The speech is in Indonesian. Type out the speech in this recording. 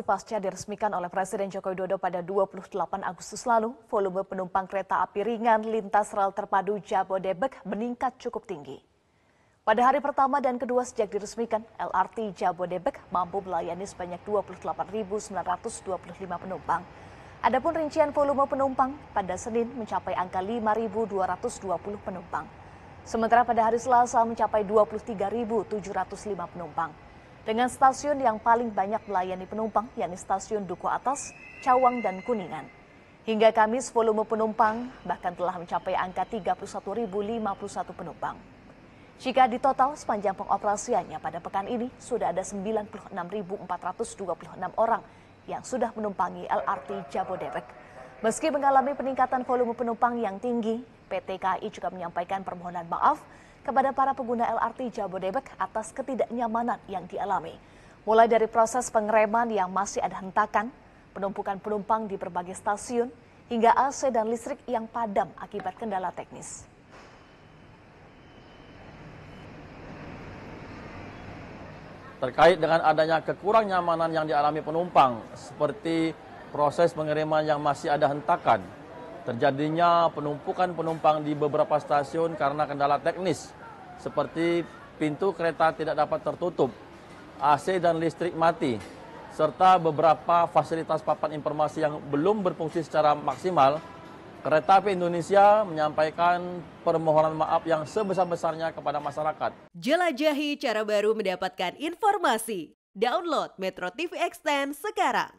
Pasca diresmikan oleh Presiden Joko Widodo pada 28 Agustus lalu, volume penumpang kereta api ringan lintas rel terpadu Jabodebek meningkat cukup tinggi. Pada hari pertama dan kedua sejak diresmikan, LRT Jabodebek mampu melayani sebanyak 28.925 penumpang. Adapun rincian volume penumpang pada Senin mencapai angka 5.220 penumpang. Sementara pada hari Selasa mencapai 23.705 penumpang dengan stasiun yang paling banyak melayani penumpang, yakni stasiun Duku Atas, Cawang, dan Kuningan. Hingga Kamis, volume penumpang bahkan telah mencapai angka 31.051 penumpang. Jika ditotal sepanjang pengoperasiannya pada pekan ini, sudah ada 96.426 orang yang sudah menumpangi LRT Jabodebek. Meski mengalami peningkatan volume penumpang yang tinggi, PT KAI juga menyampaikan permohonan maaf kepada para pengguna LRT Jabodebek atas ketidaknyamanan yang dialami. Mulai dari proses pengereman yang masih ada hentakan, penumpukan penumpang di berbagai stasiun, hingga AC dan listrik yang padam akibat kendala teknis. terkait dengan adanya kekurang nyamanan yang dialami penumpang seperti proses pengiriman yang masih ada hentakan. Terjadinya penumpukan penumpang di beberapa stasiun karena kendala teknis, seperti pintu kereta tidak dapat tertutup, AC dan listrik mati, serta beberapa fasilitas papan informasi yang belum berfungsi secara maksimal, Kereta Api Indonesia menyampaikan permohonan maaf yang sebesar-besarnya kepada masyarakat. Jelajahi cara baru mendapatkan informasi. Download Metro TV Extend sekarang.